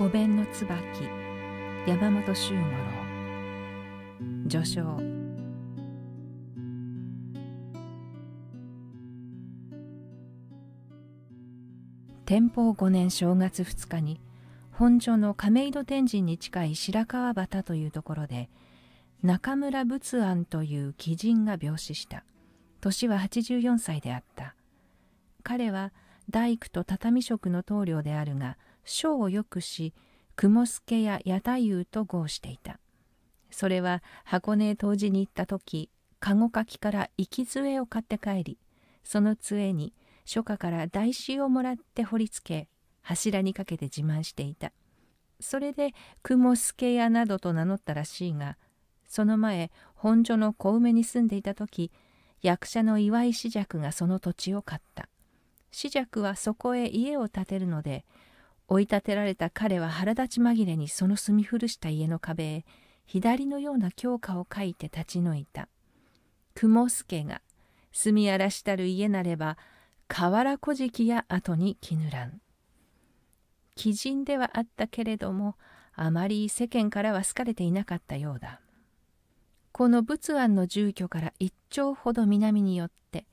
五弁の椿山本周五郎序章天保5年正月2日に本所の亀戸天神に近い白川端というところで中村仏庵という貴人が病死した年は84歳であった彼は大工と畳職の棟梁であるが書をよくし雲助や屋太夫と合していたそれは箱根へ湯治に行った時籠かきからき杖を買って帰りその杖に書家から台紙をもらって掘り付け柱にかけて自慢していたそれで雲助屋などと名乗ったらしいがその前本所の小梅に住んでいた時役者の岩井紫尺がその土地を買った紫尺はそこへ家を建てるので追い立てられた彼は腹立ち紛れにその住み古した家の壁へ左のような強化を書いて立ち退いた雲助が住み荒らしたる家なれば河原古事記や後に絹らん鬼人ではあったけれどもあまり世間からは好かれていなかったようだこの仏庵の住居から一丁ほど南によって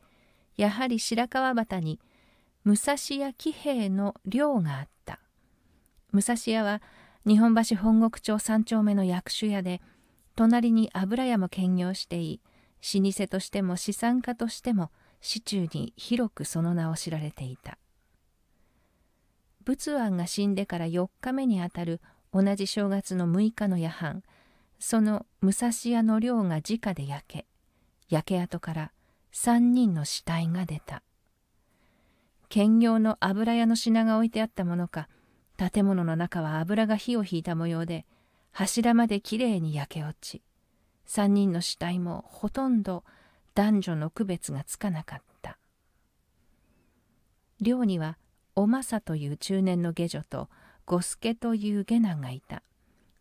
やはり白川端に武蔵屋喜兵衛の寮があった。武蔵屋は日本橋本国町3丁目の薬種屋で隣に油屋も兼業してい老舗としても資産家としても市中に広くその名を知られていた仏庵が死んでから4日目にあたる同じ正月の6日の夜半その武蔵屋の寮が直で焼け焼け跡から3人の死体が出た兼業の油屋の品が置いてあったものか建物の中は油が火を引いた模様で柱まできれいに焼け落ち3人の死体もほとんど男女の区別がつかなかった寮にはおまさという中年の下女と五助という下男がいた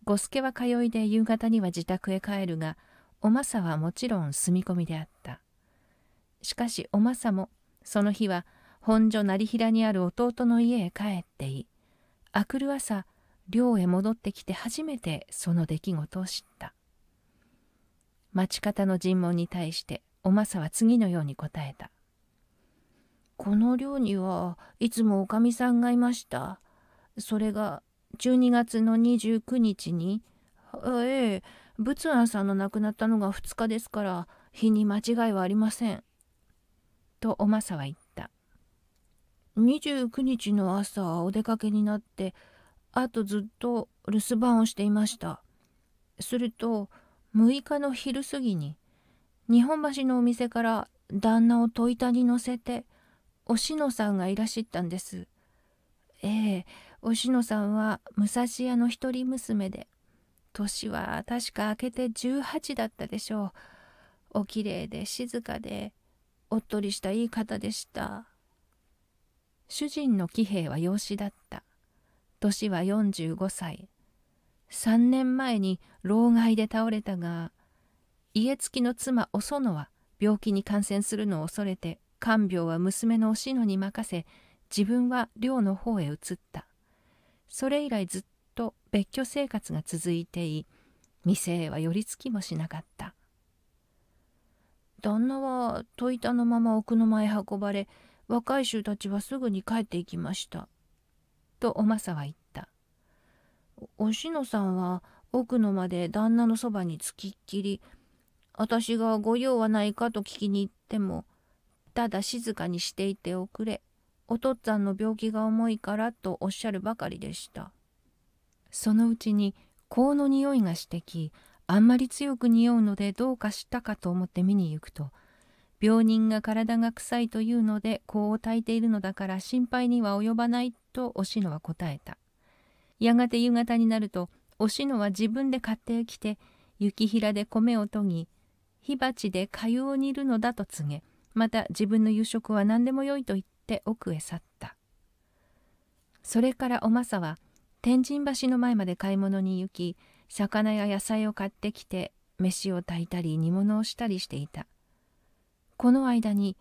五助は通いで夕方には自宅へ帰るがおまさはもちろん住み込みであったしかしおまさもその日は本所成平にある弟の家へ帰っていあくる朝寮へ戻ってきて初めてその出来事を知った町方の尋問に対しておまさは次のように答えた「この寮にはいつもおかみさんがいましたそれが12月の29日にええ仏庵さんの亡くなったのが2日ですから日に間違いはありません」とおまさは言った29日の朝お出かけになってあとずっと留守番をしていましたすると6日の昼過ぎに日本橋のお店から旦那を戸板に乗せておしのさんがいらっしゃったんですええおしのさんは武蔵屋の一人娘で年は確か明けて18だったでしょうおきれいで静かでおっとりしたいい方でした主人の騎兵は養子だった。年は45歳。3年前に老害で倒れたが、家付きの妻お園は病気に感染するのを恐れて、看病は娘のおしのに任せ、自分は寮の方へ移った。それ以来ずっと別居生活が続いてい、店へは寄りつきもしなかった。旦那は戸板のまま奥の間へ運ばれ、若い衆たちはすぐに帰っていきました。とおまさは言った。おしのさんは奥の間で旦那のそばにつきっきり、私がご用はないかと聞きに行っても、ただ静かにしていておくれ。お父っつぁんの病気が重いからとおっしゃるばかりでした。そのうちに香の匂いがしてき、あんまり強く匂うのでどうかしたかと思って見に行くと、病人が体が臭いというので香を炊いているのだから心配には及ばないとおしのは答えた。やがて夕方になるとおしのは自分で買ってきて雪平で米を研ぎ火鉢で粥を煮るのだと告げまた自分の夕食は何でもよいと言って奥へ去ったそれからおまさは天神橋の前まで買い物に行き魚や野菜を買ってきて飯を炊いたり煮物をしたりしていたこの間に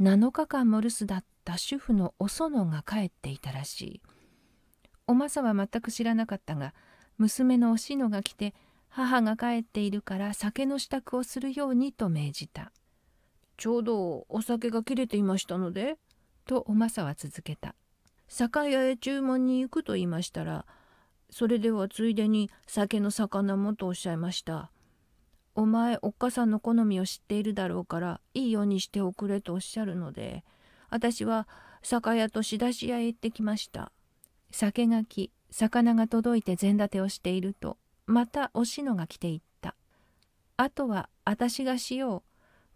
7日間も留守だった主婦のお園が帰っていたらしいおまさは全く知らなかったが娘のおしのが来て母が帰っているから酒の支度をするようにと命じたちょうどお酒が切れていましたのでとおまさは続けた酒屋へ注文に行くと言いましたらそれではついでに酒の魚もとおっしゃいましたお前おっかさんの好みを知っているだろうからいいようにしておくれとおっしゃるので私は酒屋と仕出し屋へ行ってきました酒がき魚が届いて膳立てをしているとまたおしのが来ていったあとは私がしよう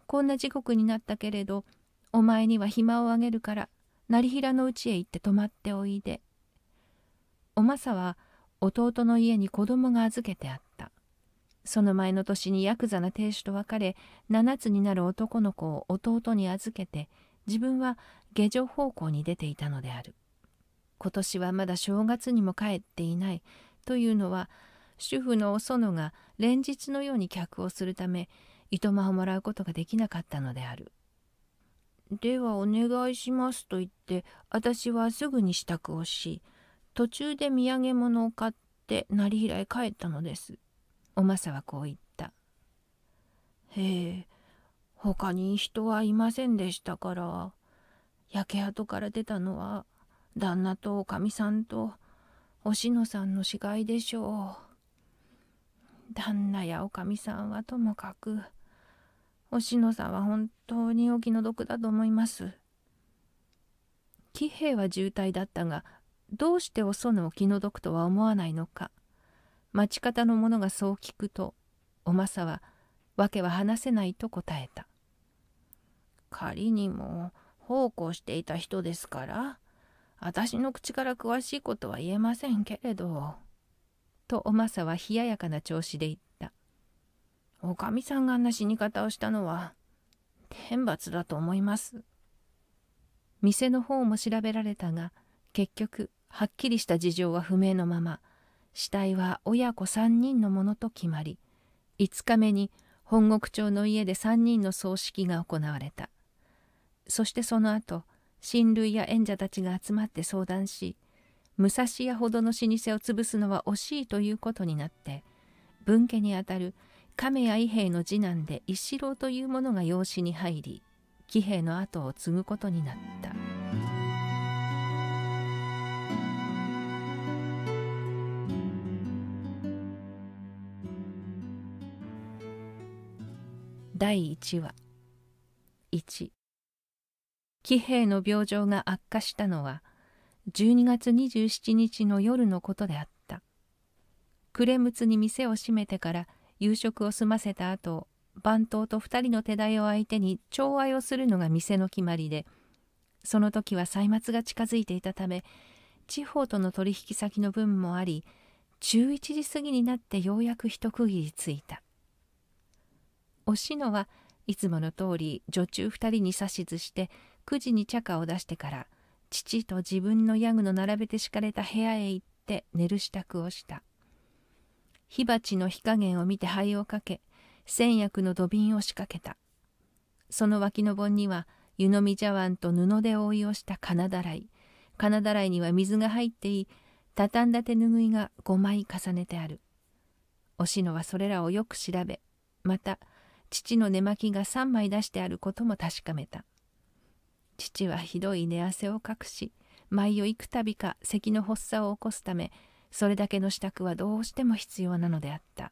こんな時刻になったけれどお前には暇をあげるから成平の家へ行って泊まっておいでおまさは弟の家に子供が預けてあったその前の年にヤクザな亭主と別れ7つになる男の子を弟に預けて自分は下女方向に出ていたのである今年はまだ正月にも帰っていないというのは主婦のお園が連日のように客をするため糸間をもらうことができなかったのであるではお願いしますと言って私はすぐに支度をし途中で土産物を買って成平へ帰ったのですおまさはこう言った。へえ他に人はいませんでしたから焼け跡から出たのは旦那とおかみさんとおしのさんの死骸でしょう。旦那やおかみさんはともかくおしのさんは本当にお気の毒だと思います。喜兵衛は渋滞だったがどうしておそのお気の毒とは思わないのか。町方の者がそう聞くとおまさは訳は話せないと答えた仮にも奉公していた人ですから私の口から詳しいことは言えませんけれどとおまさは冷ややかな調子で言ったおかみさんがあんな死に方をしたのは天罰だと思います店の方も調べられたが結局はっきりした事情は不明のまま死体は親子3人のものと決まり5日目に本国町の家で3人の葬式が行われたそしてその後親類や縁者たちが集まって相談し武蔵屋ほどの老舗を潰すのは惜しいということになって分家にあたる亀谷伊兵衛の次男で石郎という者が養子に入り喜兵衛の後を継ぐことになった。第1話1騎兵の病状が悪化したのは12月27日の夜のことであった暮れむつに店を閉めてから夕食を済ませた後番頭と2人の手代を相手に調愛をするのが店の決まりでその時は歳末が近づいていたため地方との取引先の分もあり11時過ぎになってようやく一区切りついたおしのはいつもの通り女中二人に指図して9時に茶花を出してから父と自分のヤグの並べて敷かれた部屋へ行って寝る支度をした火鉢の火加減を見て灰をかけ先薬の土瓶を仕掛けたその脇の盆には湯飲み茶碗と布で覆いをした金だらい金だらいには水が入ってい畳んだ手ぬぐいが5枚重ねてあるおしのはそれらをよく調べまた父の寝巻きが3枚出してあることも確かめた父はひどい寝汗をかくし舞を幾度か咳の発作を起こすためそれだけの支度はどうしても必要なのであった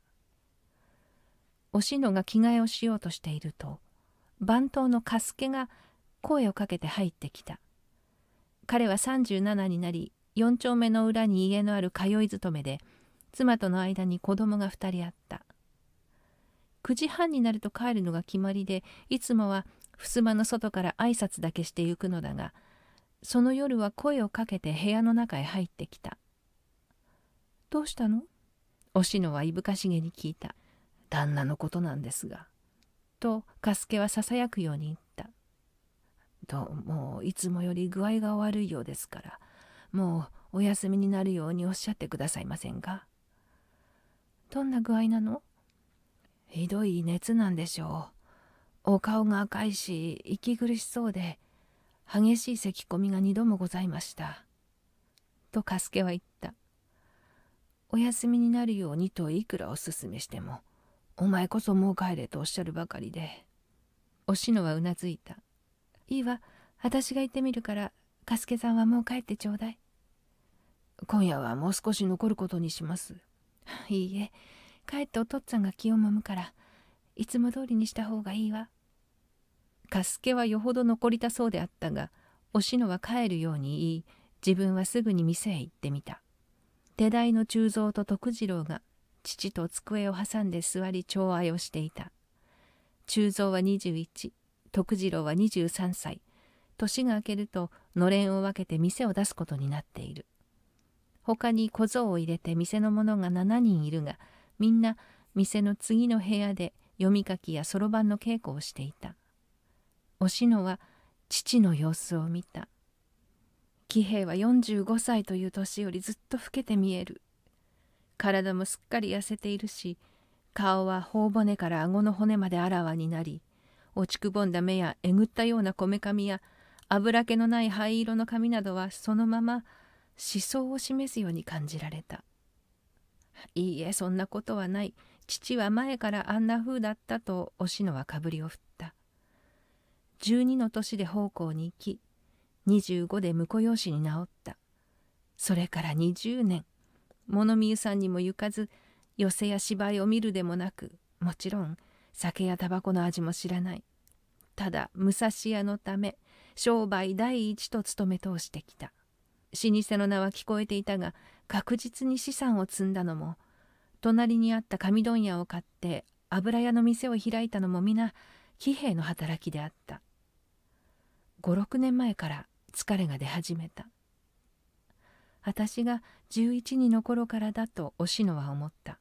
おしのが着替えをしようとしていると番頭のカスケが声をかけて入ってきた彼は37になり4丁目の裏に家のある通い勤めで妻との間に子供が2人あった9時半になると帰るのが決まりでいつもは襖の外から挨拶だけしてゆくのだがその夜は声をかけて部屋の中へ入ってきた「どうしたの?」おしのはいぶかしげに聞いた「旦那のことなんですが」とカスケはささやくように言った「どうもいつもより具合が悪いようですからもうお休みになるようにおっしゃってくださいませんか」「どんな具合なの?」ひどい熱なんでしょうお顔が赤いし息苦しそうで激しい咳き込みが2度もございました」とカスケは言った「お休みになるようにといくらおすすめしてもお前こそもう帰れ」とおっしゃるばかりでおしのはうなずいた「いいわ私が行ってみるからカスケさんはもう帰ってちょうだい」「今夜はもう少し残ることにします」「いいえ帰ってお父っつぁんが気をもむからいつも通りにした方がいいわ」かすけはよほど残りたそうであったがおしのは帰るように言い自分はすぐに店へ行ってみた手代の忠蔵と徳次郎が父と机を挟んで座り寵愛をしていた忠蔵は21徳次郎は23歳年が明けるとのれんを分けて店を出すことになっている他に小僧を入れて店の者が7人いるがみんな店の次の部屋で読み書きやそろばんの稽古をしていたおしのは父の様子を見た喜兵衛は45歳という年よりずっと老けて見える体もすっかり痩せているし顔は頬骨から顎の骨まであらわになり落ちくぼんだ目やえぐったようなこめかみや油気のない灰色の髪などはそのまま思想を示すように感じられたいいえ、そんなことはない。父は前からあんな風だったと、おしのはかぶりを振った。12の年で奉公に行き、25で婿養子に治った。それから20年、物見湯さんにも行かず、寄せや芝居を見るでもなく、もちろん酒やタバコの味も知らない。ただ、武蔵屋のため、商売第一と務め通してきた。老舗の名は聞こえていたが確実に資産を積んだのも隣にあった紙問屋を買って油屋の店を開いたのも皆騎兵の働きであった56年前から疲れが出始めた私が11人の頃からだとおしのは思った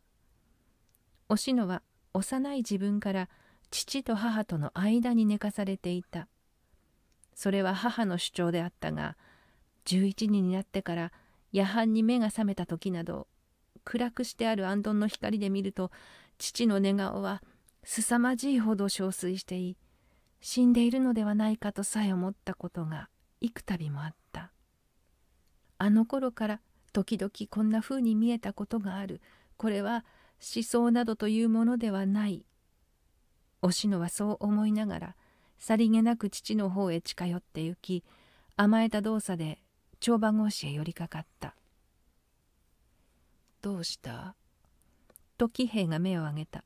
おしのは幼い自分から父と母との間に寝かされていたそれは母の主張であったが11人になってから夜半に目が覚めた時など暗くしてある暗ンの光で見ると父の寝顔は凄まじいほど憔悴してい死んでいるのではないかとさえ思ったことが幾度もあったあの頃から時々こんな風に見えたことがあるこれは思想などというものではないおしのはそう思いながらさりげなく父の方へ近寄って行き甘えた動作で帳番格子へ寄りかかった「どうした?」と喜兵衛が目を上げた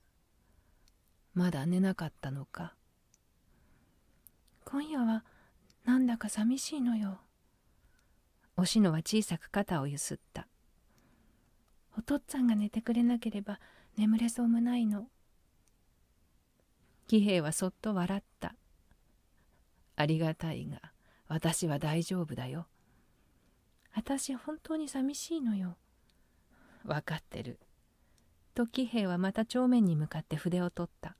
「まだ寝なかったのか」「今夜はなんだか寂しいのよ」おしのは小さく肩をゆすった「お父っつぁんが寝てくれなければ眠れそうもないの」喜兵衛はそっと笑った「ありがたいが私は大丈夫だよ」私本当に寂しいのよ。分かってる。と喜兵衛はまた帳面に向かって筆を取った。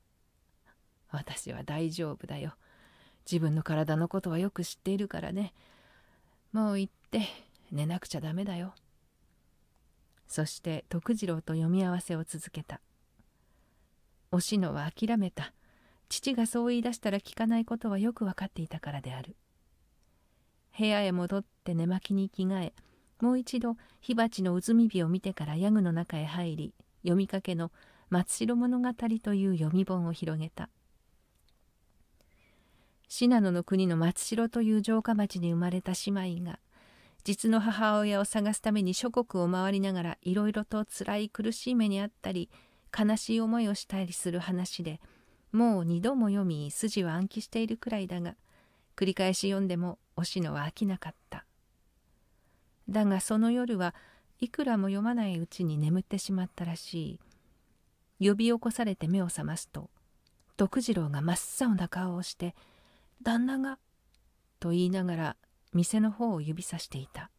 私は大丈夫だよ。自分の体のことはよく知っているからね。もう行って寝なくちゃダメだよ。そして徳次郎と読み合わせを続けた。おしのは諦めた。父がそう言い出したら聞かないことはよく分かっていたからである。部屋へ戻って寝巻きに着替えもう一度火鉢のうずみ火を見てからヤグの中へ入り読みかけの「松代物語」という読み本を広げた信濃の国の松代という城下町に生まれた姉妹が実の母親を探すために諸国を回りながらいろいろとつらい苦しい目にあったり悲しい思いをしたりする話でもう二度も読み筋は暗記しているくらいだが繰り返し読んでもおしのは飽きなかっただがその夜はいくらも読まないうちに眠ってしまったらしい呼び起こされて目を覚ますと徳次郎が真っ青な顔をして「旦那が」と言いながら店の方を指さしていた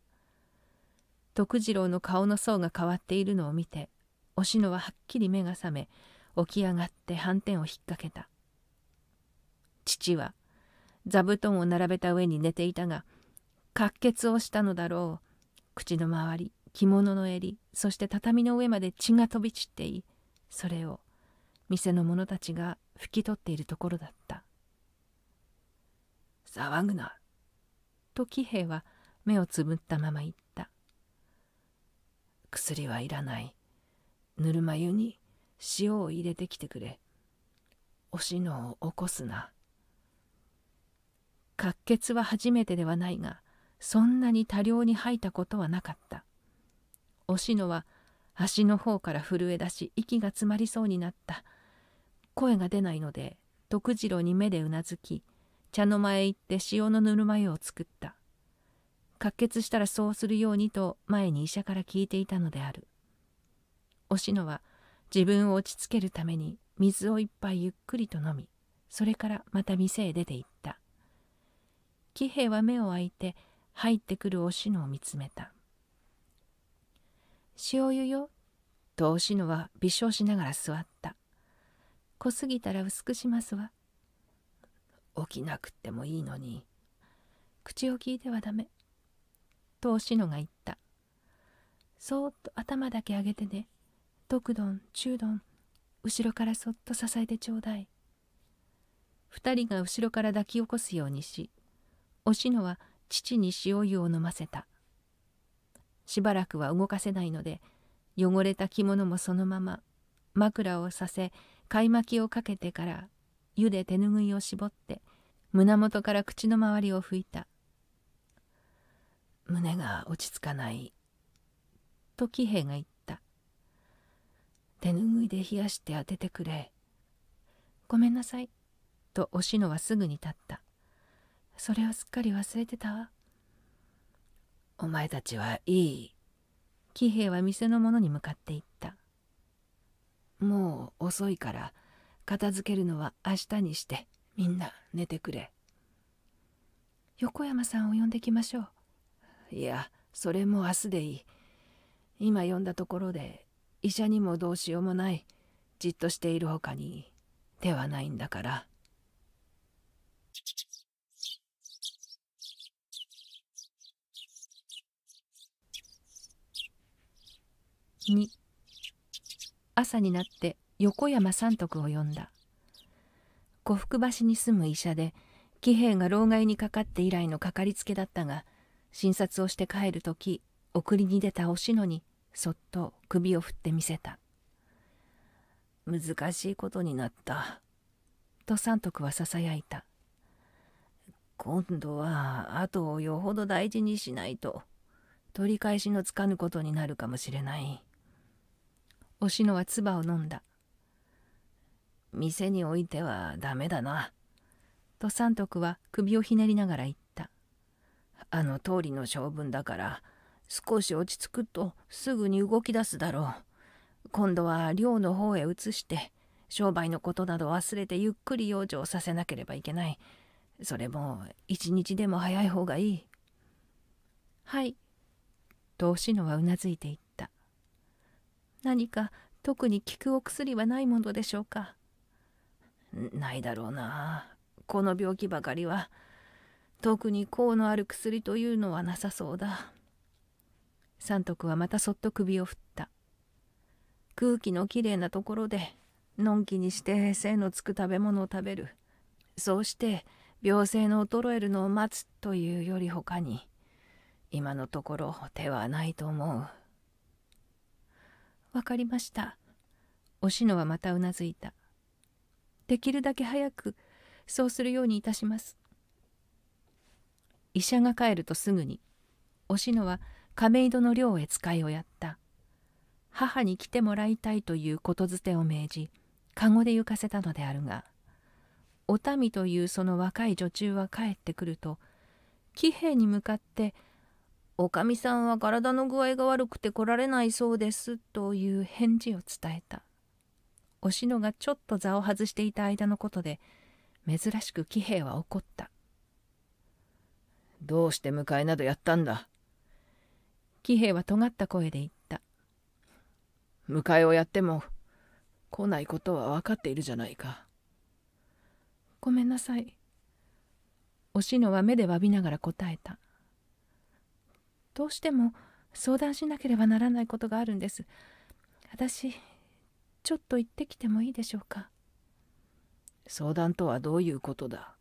徳次郎の顔の層が変わっているのを見ておしのははっきり目が覚め起き上がって斑点を引っ掛けた父は座布団を並べた上に寝ていたが滑血をしたのだろう口の周り着物の襟そして畳の上まで血が飛び散っていそれを店の者たちが拭き取っているところだった「騒ぐな」と喜兵衛は目をつぶったまま言った「薬はいらないぬるま湯に塩を入れてきてくれおしのを起こすな」滑血は初めてではないがそんなに多量に吐いたことはなかったおしのは足の方から震え出し息が詰まりそうになった声が出ないので徳次郎に目でうなずき茶の間へ行って塩のぬるま湯を作った滑血したらそうするようにと前に医者から聞いていたのであるおしのは自分を落ち着けるために水を一杯ゆっくりと飲みそれからまた店へ出て行った喜兵衛は目を開いて入ってくるおしのを見つめた「塩湯よ」とおしのは微笑しながら座った「濃すぎたら薄くしますわ」起きなくってもいいのに口を聞いてはダメとおしのが言ったそーっと頭だけ上げてね徳丼中丼後ろからそっと支えてちょうだい二人が後ろから抱き起こすようにしおしのは父に塩湯を飲ませたしばらくは動かせないので汚れた着物もそのまま枕をさせ貝巻きをかけてから湯で手ぬぐいを絞って胸元から口の周りを拭いた胸が落ち着かないと喜兵衛が言った手ぬぐいで冷やして当ててくれごめんなさいとおしのはすぐに立ったそれをすっかり忘れてたわお前たちはいい喜兵衛は店の者に向かっていったもう遅いから片付けるのは明日にしてみんな寝てくれ横山さんを呼んできましょういやそれも明日でいい今呼んだところで医者にもどうしようもないじっとしているほかに手はないんだから。に朝になって横山三徳を呼んだ呉服橋に住む医者で喜兵衛が老害にかかって以来のかかりつけだったが診察をして帰る時送りに出たおしのにそっと首を振ってみせた「難しいことになった」と三徳はささやいた「今度は後をよほど大事にしないと取り返しのつかぬことになるかもしれない」星野は唾を飲んだ。店においてはダメだな。と三徳は首をひねりながら言った。あの通りの性分だから、少し落ち着くとすぐに動き出すだろう。今度は寮の方へ移して、商売のことなど忘れてゆっくり養生させなければいけない。それも一日でも早い方がいい。はい。とおしのはうなずいていた。何か特に効くお薬はないものでしょうかないだろうなこの病気ばかりは特に効のある薬というのはなさそうだ三徳はまたそっと首を振った空気のきれいなところでのんきにして精のつく食べ物を食べるそうして病性の衰えるのを待つというよりほかに今のところ手はないと思う。わかりました。おしのはまたうなずいた。できるだけ早くそうするようにいたします。医者が帰るとすぐにおしのは亀戸の寮へ使いをやった母に来てもらいたいということづてを命じ籠で行かせたのであるがお民というその若い女中は帰ってくると喜兵衛に向かっておかみさんは体の具合が悪くて来られないそうです」という返事を伝えたおしのがちょっと座を外していた間のことで珍しく喜兵衛は怒った「どうして迎えなどやったんだ」喜兵衛は尖った声で言った「迎えをやっても来ないことは分かっているじゃないか」「ごめんなさい」おしのは目でわびながら答えた「どうしても相談しなければならないことがあるんです私ちょっと行ってきてもいいでしょうか相談とはどういうことだ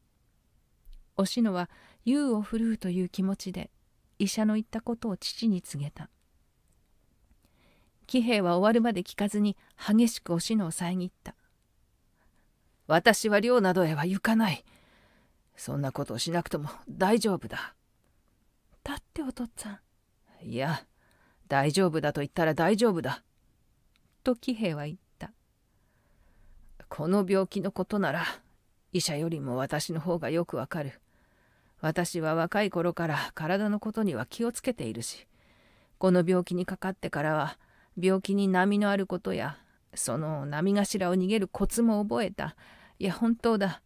おしのは優を振るうという気持ちで医者の言ったことを父に告げた喜兵衛は終わるまで聞かずに激しくおしのを遮った私は寮などへは行かないそんなことをしなくとも大丈夫だだってお父っつぁんいや大丈夫だと言ったら大丈夫だ」と喜兵衛は言った「この病気のことなら医者よりも私の方がよくわかる私は若い頃から体のことには気をつけているしこの病気にかかってからは病気に波のあることやその波頭を逃げるコツも覚えたいや本当だ」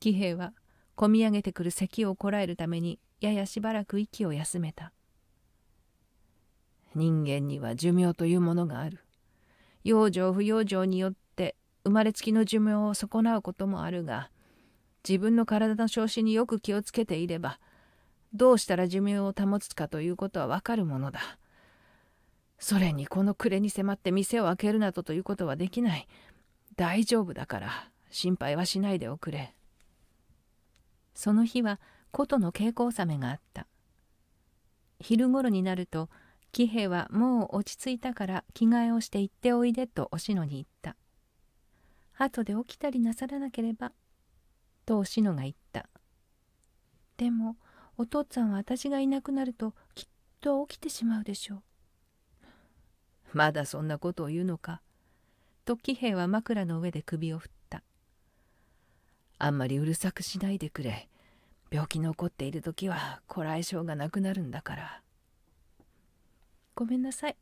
喜兵衛はこみ上げてくる咳をこらえるためにややしばらく息を休めた人間には寿命というものがある養生不養生によって生まれつきの寿命を損なうこともあるが自分の体の調子によく気をつけていればどうしたら寿命を保つかということはわかるものだそれにこの暮れに迫って店を開けるなどということはできない大丈夫だから心配はしないでおくれその日は琴の蛍光雨があった昼ごろになると喜兵衛はもう落ち着いたから着替えをして行っておいでとおしのに言った後で起きたりなさらなければとおしのが言ったでもお父っつぁんは私がいなくなるときっと起きてしまうでしょうまだそんなことを言うのかと喜兵衛は枕の上で首を振ったあんまりうるさくしないでくれ病気残っている時はこらえ性がなくなるんだからごめんなさい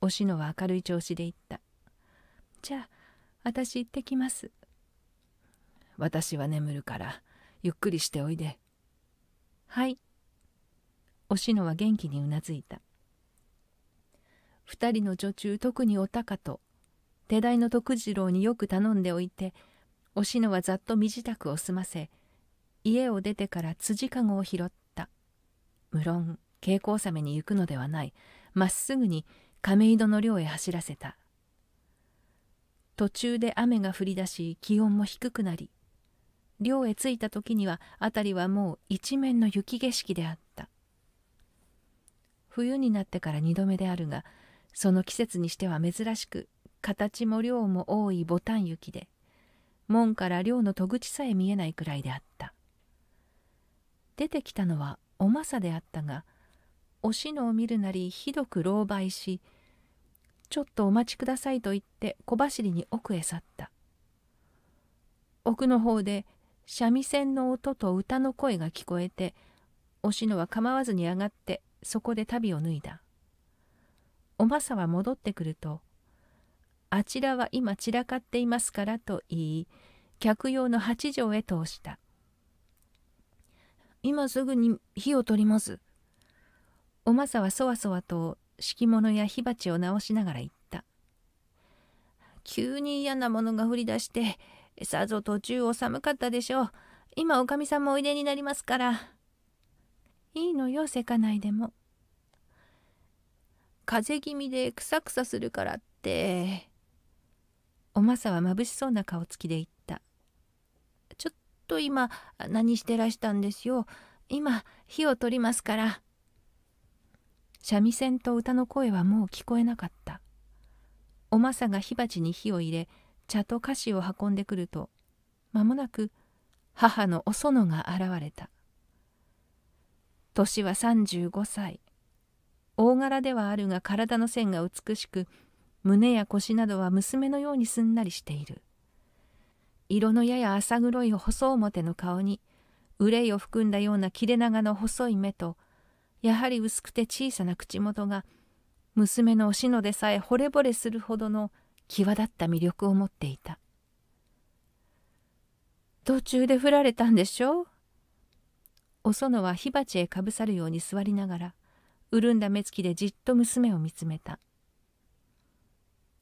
おしのは明るい調子で言ったじゃあ私行ってきます私は眠るからゆっくりしておいではいおしのは元気にうなずいた2人の女中特にお高と手代の徳次郎によく頼んでおいておしのはざっと身支度を済ませ家を出てから辻籠を拾った無論蛍光めに行くのではないまっすぐに亀戸の寮へ走らせた途中で雨が降り出し気温も低くなり寮へ着いた時には辺りはもう一面の雪景色であった冬になってから2度目であるがその季節にしては珍しく形も量も多いボタン雪で門から寮の戸口さえ見えないくらいであった出てきたのはおまさであったがおしのを見るなりひどく狼狽しちょっとお待ちくださいと言って小走りに奥へ去った奥の方で三味線の音と歌の声が聞こえておしのは構わずに上がってそこで旅を脱いだおまさは戻ってくると「あちらは今散らかっていますから」と言い客用の八畳へ通した今すぐに火を取ります。おまさはそわそわと敷物や火鉢を直しながら言った。急に嫌なものが降り出して、さぞ途中お寒かったでしょう。今おかみさんもおいでになりますから。いいのよ、せかないでも。風邪気味でくさくさするからって。おまさは眩しそうな顔つきで言っと今何してらしたんですよ今火を取りますから」三味線と歌の声はもう聞こえなかったおまさが火鉢に火を入れ茶と菓子を運んでくると間もなく母のお園が現れた年は35歳大柄ではあるが体の線が美しく胸や腰などは娘のようにすんなりしている色のやや浅黒い細表の顔に憂いを含んだような切れ長の細い目とやはり薄くて小さな口元が娘のお篠でさえ惚れ惚れするほどの際立った魅力を持っていた途中で振られたんでしょうお園は火鉢へかぶさるように座りながら潤んだ目つきでじっと娘を見つめた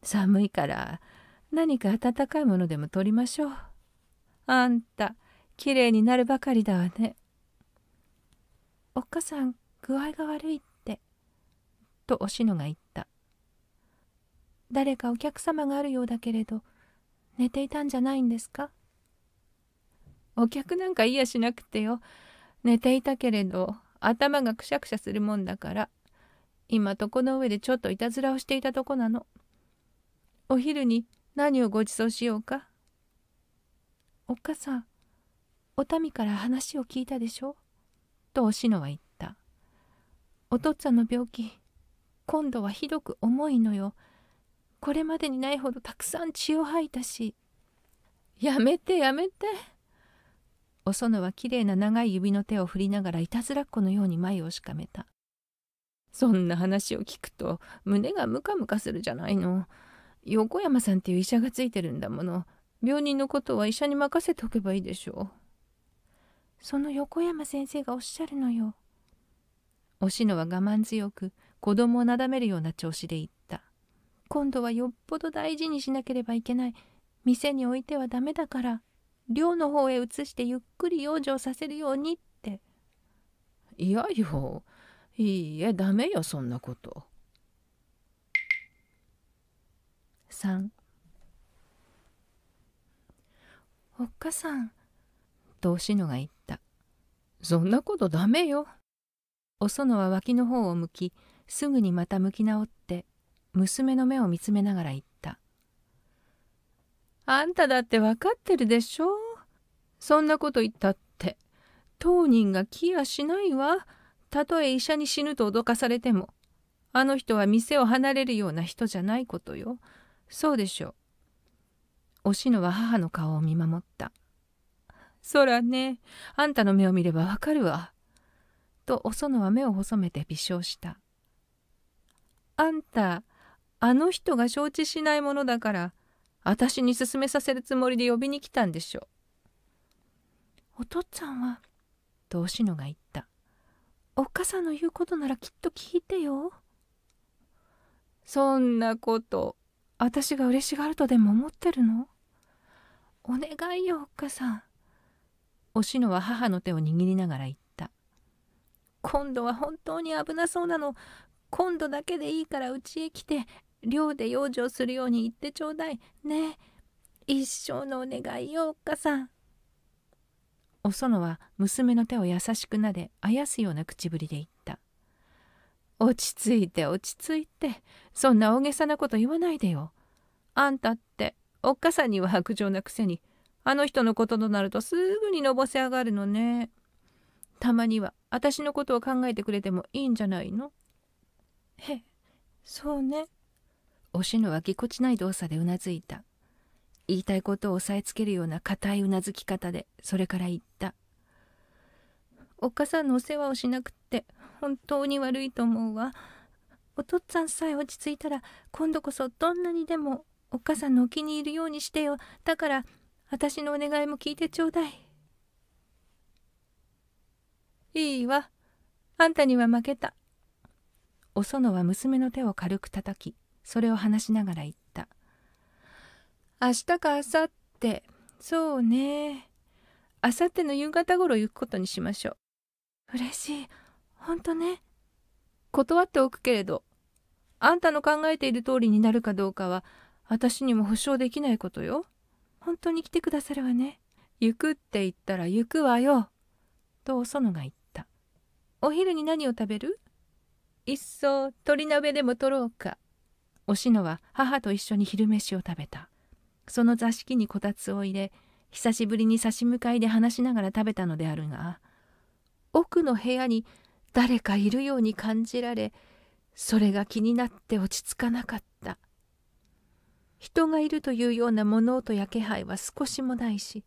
寒いから何か温かいものでも取りましょう。あんた、きれいになるばかりだわね。おっかさん、具合が悪いって。とおしのが言った。誰かお客様があるようだけれど、寝ていたんじゃないんですかお客なんかいやしなくてよ。寝ていたけれど、頭がくしゃくしゃするもんだから、今床の上でちょっといたずらをしていたとこなの。お昼に何をご馳走しようかおっかさんお民から話を聞いたでしょとおしのは言ったお父っつぁんの病気今度はひどく重いのよこれまでにないほどたくさん血を吐いたしやめてやめておそのはきれいな長い指の手を振りながらいたずらっ子のように眉をしかめたそんな話を聞くと胸がムカムカするじゃないの横山さんっていう医者がついてるんだもの病人のことは医者に任せておけばいいでしょうその横山先生がおっしゃるのよおしのは我慢強く子供をなだめるような調子で言った今度はよっぽど大事にしなければいけない店に置いてはダメだから寮の方へ移してゆっくり養生させるようにっていやよいいえダメよそんなこと3おっかさんとおしのが言ったそんなことだめよおそのは脇の方を向きすぐにまた向き直って娘の目を見つめながら言った「あんただって分かってるでしょそんなこと言ったって当人が来やしないわたとえ医者に死ぬと脅かされてもあの人は店を離れるような人じゃないことよそうでしょう。おしのは母の顔を見守った。そらね、あんたの目を見ればわかるわ。と、おそのは目を細めて微笑した。あんた、あの人が承知しないものだから、私に勧めさせるつもりで呼びに来たんでしょう。お父っつぁんは、とおしのが言った。おっかさんの言うことならきっと聞いてよ。そんなこと、私が嬉しがるとでも思ってるのお願いよおっかさん。おしのは母の手を握りながら言った。今度は本当に危なそうなの。今度だけでいいからうちへ来て、寮で養生するように言ってちょうだい。ね一生のお願いよおっかさん。お園は娘の手を優しくなであやすような口ぶりで言っ落ち着いて落ち着いてそんな大げさなこと言わないでよあんたっておっかさんには薄情なくせにあの人のこととなるとすぐにのぼせ上がるのねたまには私のことを考えてくれてもいいんじゃないのへえそうねおしのはぎこちない動作でうなずいた言いたいことを押さえつけるような固いうなずき方でそれから言った「おっかさんのお世話をしなく本当に悪いと思うわお父っつぁんさえ落ち着いたら今度こそどんなにでもおっかさんのお気に入るようにしてよだから私のお願いも聞いてちょうだいいいわあんたには負けたお園は娘の手を軽く叩きそれを話しながら言った明日か明後日そうね明後日の夕方頃行くことにしましょう嬉しいほんとね。断っておくけれど、あんたの考えている通りになるかどうかは、私にも保証できないことよ。本当に来てくださるわね。行くって言ったら行くわよ。とお園が言った。お昼に何を食べるいっそ鶏鍋でも取ろうか。おしのは母と一緒に昼飯を食べた。その座敷にこたつを入れ、久しぶりに差し向かいで話しながら食べたのであるが、奥の部屋に誰かいるように感じられそれが気になって落ち着かなかった人がいるというような物音や気配は少しもないし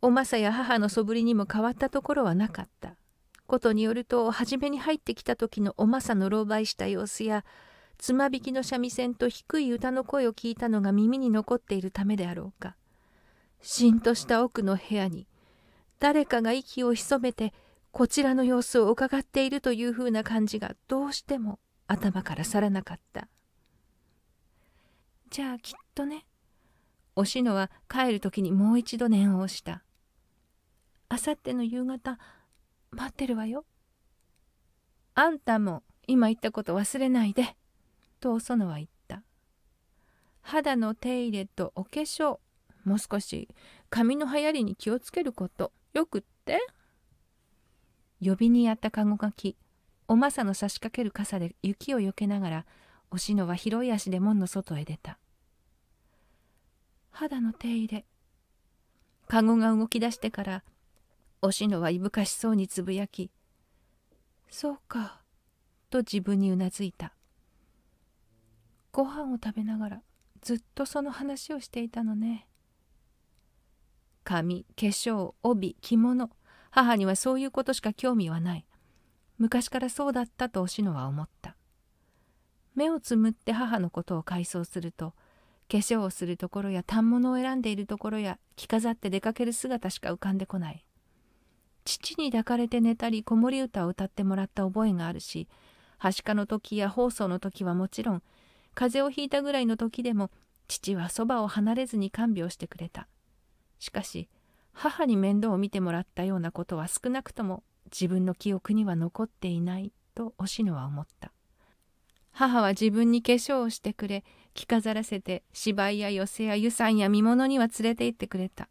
おまさや母の素振りにも変わったところはなかったことによると初めに入ってきた時のおまさの狼狽した様子やつまびきの三味線と低い歌の声を聞いたのが耳に残っているためであろうかしんとした奥の部屋に誰かが息を潜めてこちらの様子を伺っているというふうな感じがどうしても頭から去らなかったじゃあきっとねおしのは帰る時にもう一度念を押したあさっての夕方待ってるわよあんたも今言ったこと忘れないでとおそのは言った肌の手入れとお化粧もう少し髪の流行りに気をつけることよくって呼びにやったかごがきおまさの差しかける傘で雪をよけながらおしのは広い足で門の外へ出た肌の手入れかごが動き出してからおしのはいぶかしそうにつぶやき「そうか」と自分にうなずいたご飯を食べながらずっとその話をしていたのね髪化粧帯着物母にはそういうことしか興味はない昔からそうだったとおしのは思った目をつむって母のことを回想すると化粧をするところや反物を選んでいるところや着飾って出かける姿しか浮かんでこない父に抱かれて寝たり子守歌を歌ってもらった覚えがあるしはしかの時や放送の時はもちろん風邪をひいたぐらいの時でも父はそばを離れずに看病してくれたしかし母に面倒を見てもらったようなことは少なくとも自分の記憶には残っていないとおしのは思った母は自分に化粧をしてくれ着飾らせて芝居や寄せや湯さんや見物には連れて行ってくれた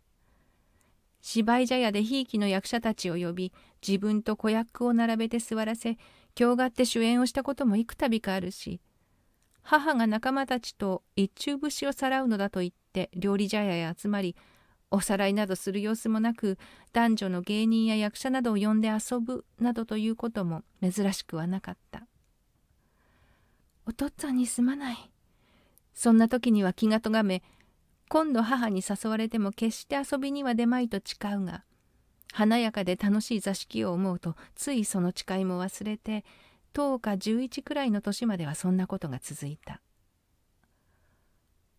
芝居茶屋でひいきの役者たちを呼び自分と子役を並べて座らせ今日がって主演をしたことも幾度かあるし母が仲間たちと一中節をさらうのだと言って料理茶屋へ集まりおさらいなどする様子もなく男女の芸人や役者などを呼んで遊ぶなどということも珍しくはなかったお父っつぁんにすまないそんな時には気がとがめ今度母に誘われても決して遊びには出まいと誓うが華やかで楽しい座敷を思うとついその誓いも忘れて10日11くらいの年まではそんなことが続いた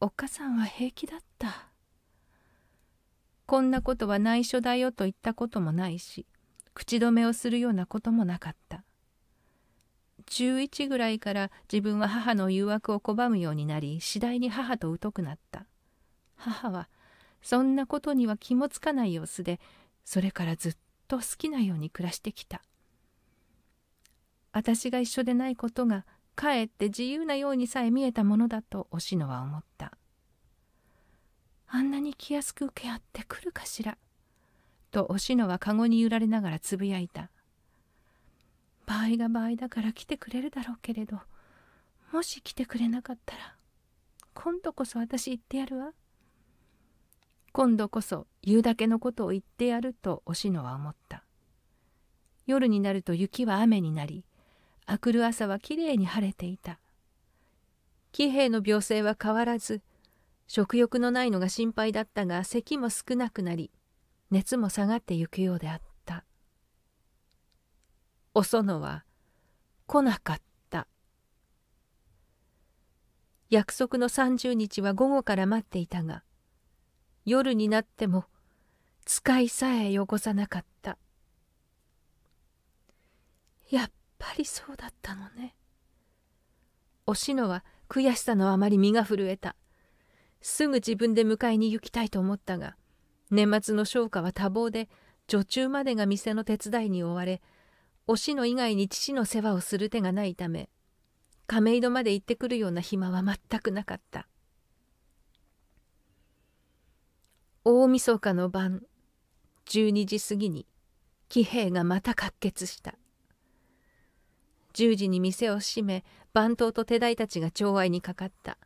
おっかさんは平気だったこんなことは内緒だよと言ったこともないし口止めをするようなこともなかった中1ぐらいから自分は母の誘惑を拒むようになり次第に母と疎くなった母はそんなことには気もつかない様子でそれからずっと好きなように暮らしてきた私が一緒でないことがかえって自由なようにさえ見えたものだとおしのは思ったあんなに気安く受け合ってくるかしら」とおしのは籠に揺られながらつぶやいた「場合が場合だから来てくれるだろうけれどもし来てくれなかったら今度こそ私言ってやるわ」今度こそ言うだけのことを言ってやるとおしのは思った夜になると雪は雨になりあくる朝はきれいに晴れていた喜兵衛の病勢は変わらず食欲のないのが心配だったが咳も少なくなり熱も下がってゆくようであったお園は来なかった約束の30日は午後から待っていたが夜になっても使いさえ汚さなかったやっぱりそうだったのねおしのは悔しさのあまり身が震えた「すぐ自分で迎えに行きたいと思ったが年末の商家は多忙で女中までが店の手伝いに追われおしの以外に父の世話をする手がないため亀戸まで行ってくるような暇は全くなかった大晦日の晩12時過ぎに喜兵がまた喀血した10時に店を閉め番頭と手代たちが寵愛にかかった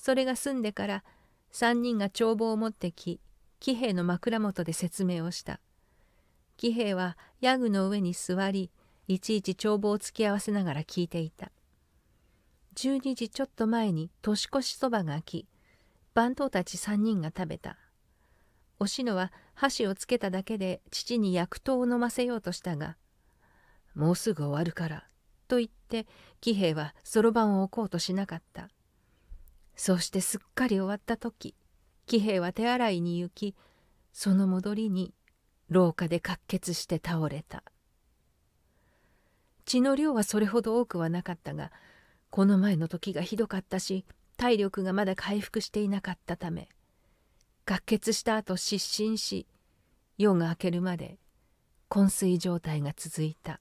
それが済んでから三人が帳簿を持ってき喜兵衛の枕元で説明をした喜兵衛はヤグの上に座りいちいち帳簿を突き合わせながら聞いていた12時ちょっと前に年越しそばが開き番頭たち3人が食べたおしのは箸をつけただけで父に薬湯を飲ませようとしたが「もうすぐ終わるから」と言って喜兵衛はそろばんを置こうとしなかったそうしてすっかり終わった時喜兵衛は手洗いに行きその戻りに廊下で滑血して倒れた血の量はそれほど多くはなかったがこの前の時がひどかったし体力がまだ回復していなかったため滑血した後失神し夜が明けるまで昏睡状態が続いた